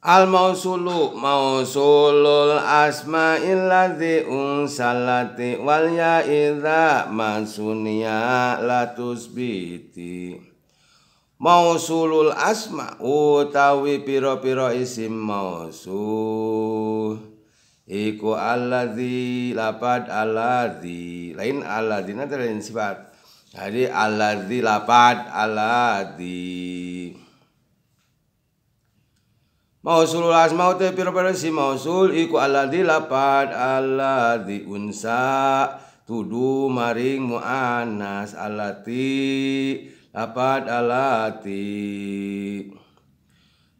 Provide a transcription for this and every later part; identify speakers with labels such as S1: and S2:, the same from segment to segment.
S1: Al mausulu mausulul asma'il ladzi unsalati wal ya idza masunia la tusbiti Mausulul asma utawi piro-piro isim mausul iku alladzi lapad alladzi lain alladzi nanti lain sifat jadi alladzi lapad alladzi Mausulul asma te pira-pira si mausul iku alladzi lapad alladzi unsa tudu maring muannas alati lapat alati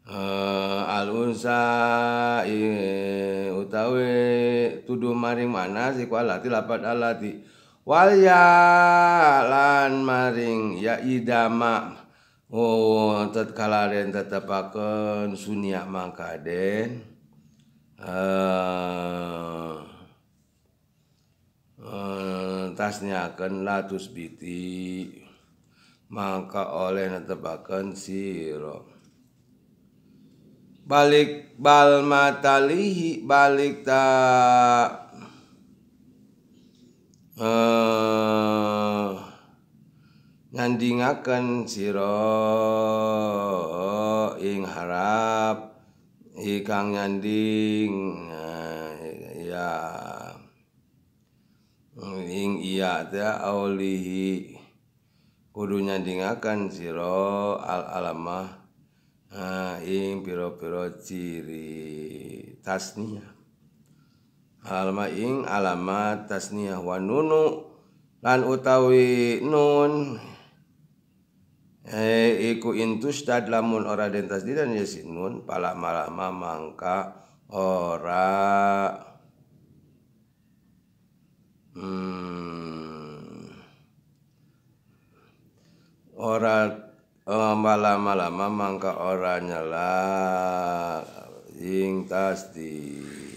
S1: uh, eh, al unsa utawi tudu maring muannas iku alati lapat alati wal ya lan maring ya idama Oh tatkala den tetapaken suniak mangka den uh, eh, uh, eh, akan latus biti mangka oleh tetapakan siro balik bal matalihi balik tak. uh, ngandingaken sira ing harap ikang nyanding ya ing iya ta aulihi kudu nyandingaken sira al alamah eh, ing piro-piro ciri tasniyah alama ing alamat tasniyah wanunu lan utawi nun eh iku intus tad lamun ora den tasdidan ya sinun pala malama mangka ora hmm, ora malam eh, malama mangka ora nyala ing tasdid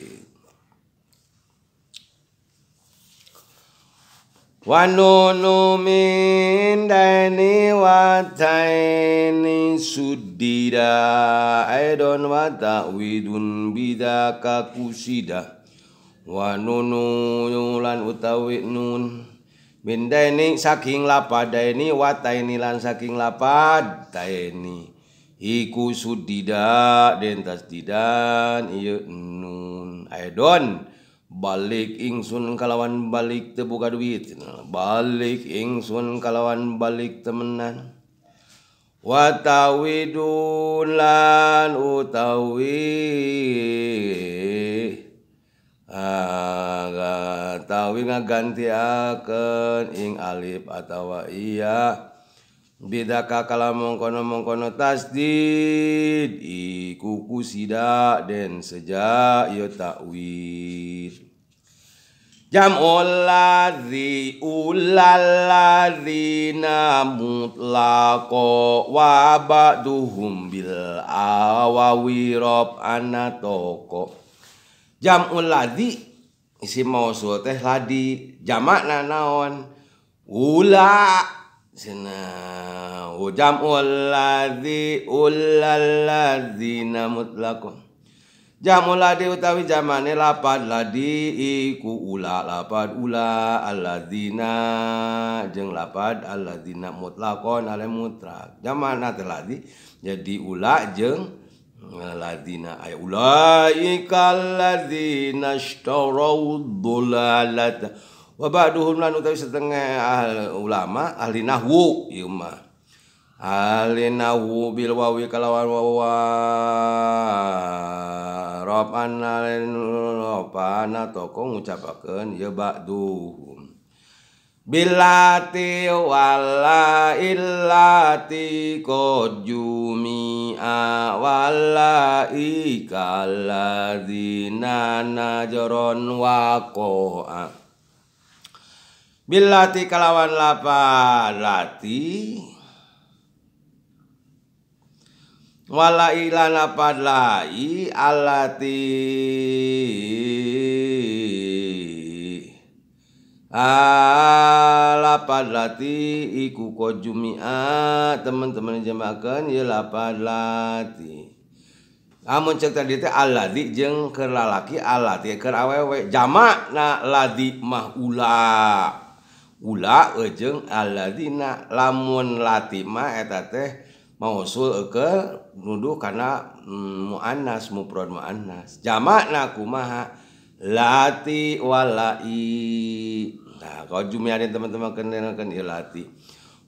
S1: Wanunu min daini wa taini suddida Aidon wa ta'widun bidaka kusida Wanunu yulan utawi nun Min daini saking lapad daini watai taini lan saking lapad hiku Iku suddida dentas didan iya nun Aidon balik ingsun kalawan balik tebuka duit balik ingsun kalawan balik temenan watawi dulan utawi aga tawi akan ing alif atau iya Bidaka kala mongkono-mongkono tasdid iku kusida den seja ya takwir. Jam'ul ladzi ulalladzina mutlaqa wa ba'duhum bil awawi rob anatoko. Jam'ul ladzi isi mausul teh ladi jamakna naon? Ula sina jamul di ulal ladzina mutlaqun jamul ladzi utawi jamane lapad ladi iku ula lapad ula alladzina jeng lapad alladzina mutlakon ale mutlak jamana ladi jadi ula jeung eh, Ladina ay ulaika alladzina dula lata wa ba'duhum lan utawi setengah ahli ulama ahli nahwu ieu iya, mah ahli nahwu bil wawi kalawan wawa ropan alin ropana toko ngucapakeun ieu ya ba'duhum Bilati wala illati kojumi awala ikaladina najron wakoa Bilati kalawan lapa lati Wala ilana padlai alati Ala lati iku kojumia teman-teman jemakan ya lapadlati, lati Amun cek tadi teh aladi jeng keur lalaki alati keur awewe jamak na ladi mah ula ujung alladzina lamun latima eta teh mausul ke nuduh karena mm, muannas mufrad muannas jamakna kumaha lati walai nah kalau jumiarin teman-teman kenalkan lati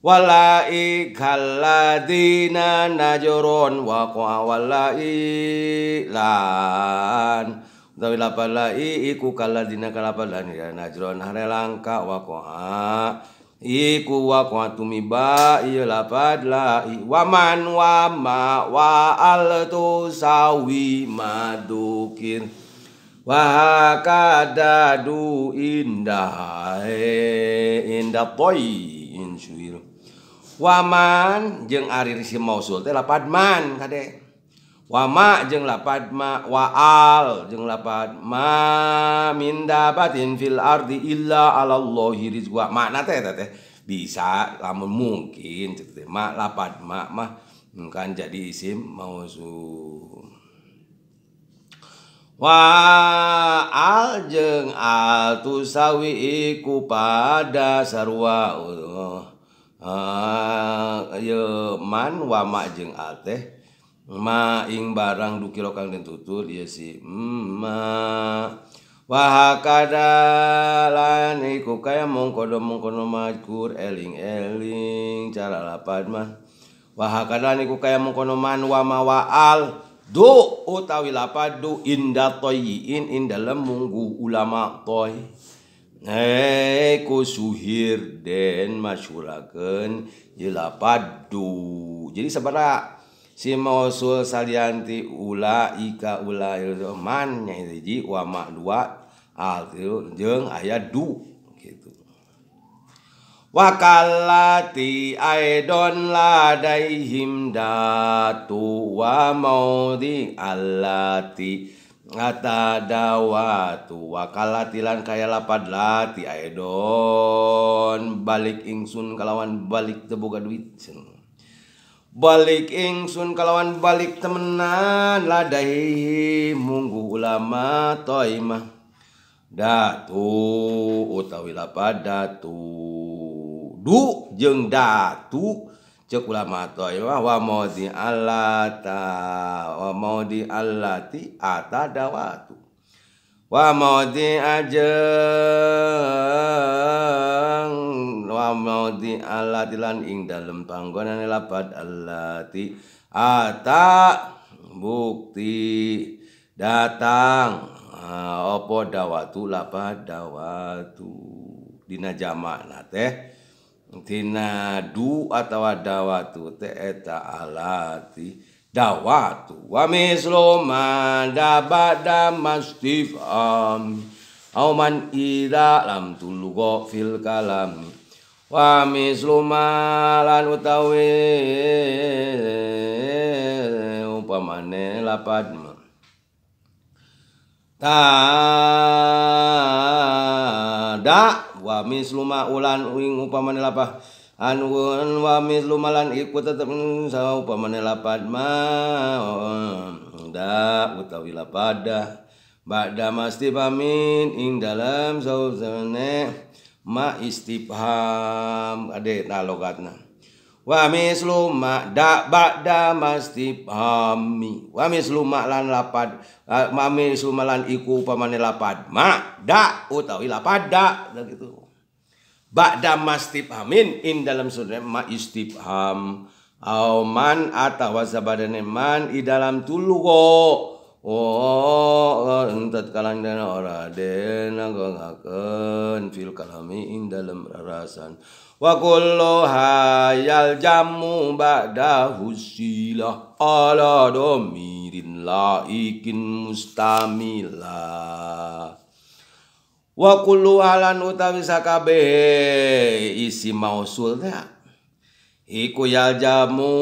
S1: walai kaladina najoron wa walai lan Zawil apalai iku kaladina kalapalan ya najron nah, harelangka wakoa ah. Iku wakoa ah, tumiba iya lapad la waman wama wa al tu sawi wahakada du indah indah toy insuir Waman jeng arir si mausul teh lapad man kadek wama jeng lapat ma waal jeng lapat ma min dabatin fil ardi illa alallahi rizqa makna teh teh bisa lamun mungkin teh ma lapat ma mah kan jadi isim mausum al jeng al sawi iku pada sarwa uh, man wa ma jeng al teh ma ing barang duki lokang den tutur ya si ma wahakada lan iku kaya mongko do mongko majkur eling eling cara lapat ma wahakada niku kaya mongko man wa mawaal do utawi lapat do inda toyin in dalem munggu ulama toy ku suhir den masyurakan jelapadu. Jadi sebenarnya si mausul salianti ula ika ula man yang hiji wa wama dua al itu jeng ayat du gitu wakalati aidon ladaihim datu wa maudi alati ngata dawatu wakalati lan kaya lapad lati aidon balik ingsun kalawan balik tebuka duit balik ingsun kalawan balik temenan ladahi munggu ulama toimah datu utawi lapad datu du jeng datu cek ulama toimah wa di alata wa alati ata atadawatu wa di aja maudi allati lan ing dalem panggonan lapat alati ata bukti datang ah, opo dawatu labat dawatu dina jamak na teh tina du atau dawatu teh eta alati dawatu wa mislu ma dabada mastif am auman ida lam tulugo fil kalami wa mislu malan utawi upamane lapat tada wa mislu ulan wing upamane lapah anun wa mislu malan iku tetep sa upamane lapat ma da utawi lapada ba'da masti pamin ing dalam sausane ma istibham ade na logatna wa mislu ma da ba'da mastibhami wa mislu ma lan lapad ah, ma mislu ma lan iku pamane lapad ma da utawi lapad da gitu ba'da mastibhamin in dalam sunnah ma istibham, au man atawa sabadane man i dalam tulugo Watat oh, oh, kalang dan ora den ngagungkeun fil kalami ing dalam rarasan. Wa kullu hayal jamu ba'da husilah ala domirin laikin mustamila. Wa kullu halan utawi sakabehe isi mausul teh Iku yaljamu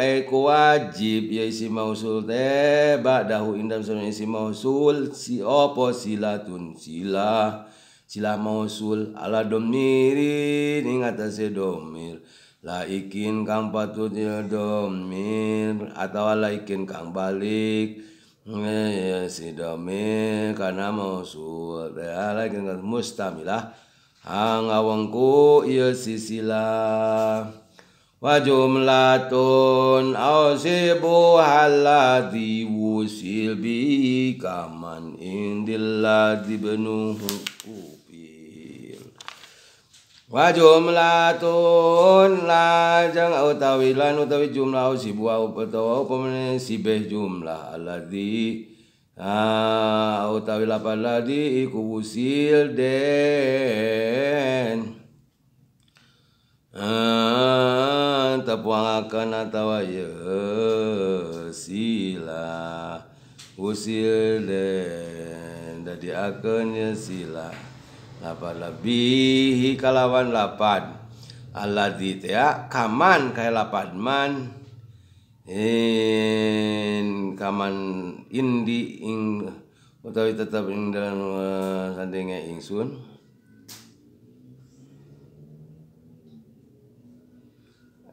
S1: Iku wajib Ya isi mausul teh Ba'dahu indam sama isi mausul Si opo silatun sila Sila mausul Ala domirin Ingat atase domir Laikin kang patut ya domir Atau laikin kang balik Ya si domir Karena mausul Ya laikin kang mustamilah Hang awangku ya si sisilah Wajumlatun awsibu halati wusil bihi kaman indillati benuhu kubil Wajumlatun lajang utawi lan utawi jumlah awsibu au petawa upamene sibeh jumlah halati Ah, utawi lapan lagi iku wusil den Ah, tapuangakan atawa ya sila usil dan dadi akan ya, sila lapad lebih kalawan lapad alladzi ya kaman kaya lapan man in kaman indi ing utawi tetap ing dalam uh, eh, ing sun.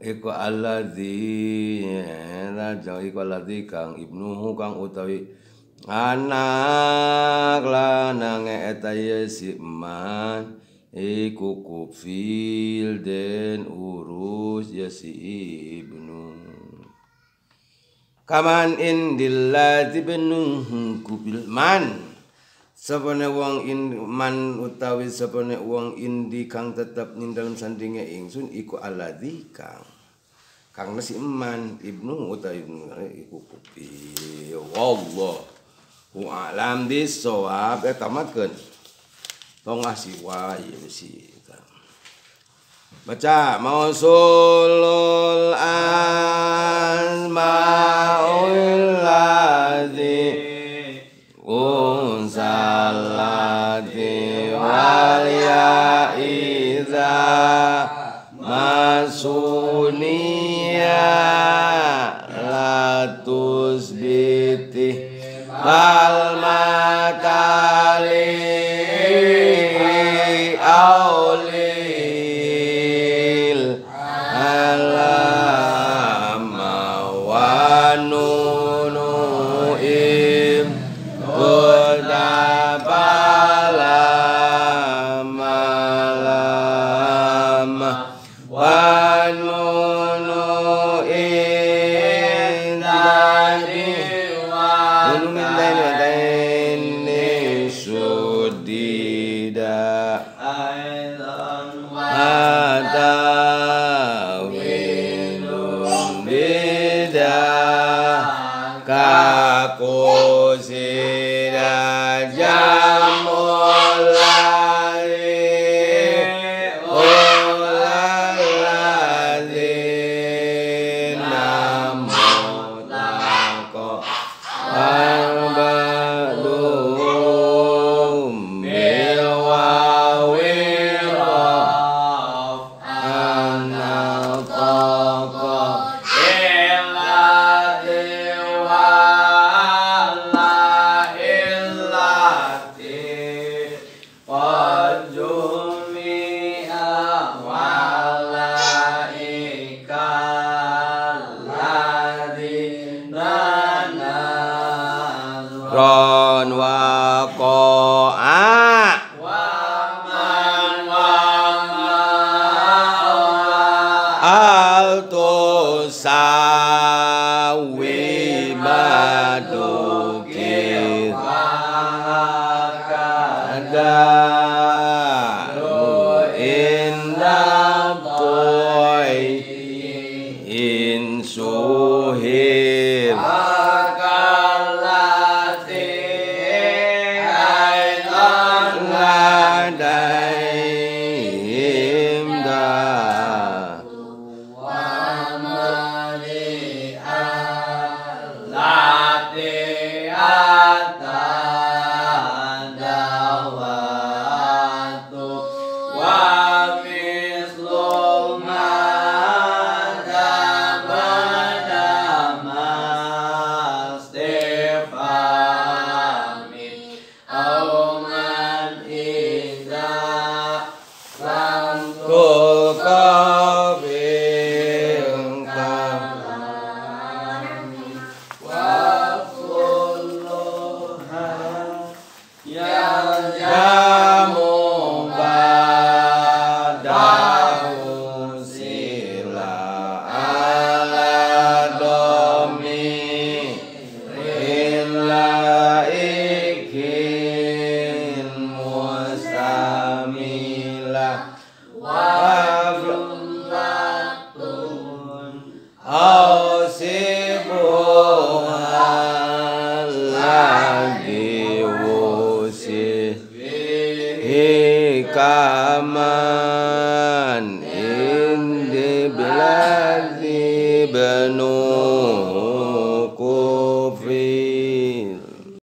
S1: iku allazi ya, raja iku alladzi kang ibnuhu kang utawi anak lanang e eta si man iku kufil den urus ya si ibnu kaman indillati benuh kufil man sapane wong in man utawi sapane wong indi kang tetep ning dalam sandinge ingsun iku aladzi kang Kang Nasi Iman Ibnu Utay Iku Kupi Wallahu Alam di soab Eh tamatkan Tongah siwa Yemsi Baca Mausulul Asma'ul Ladhi Unsalati Walia Iza Masuni al makali الدين Oh,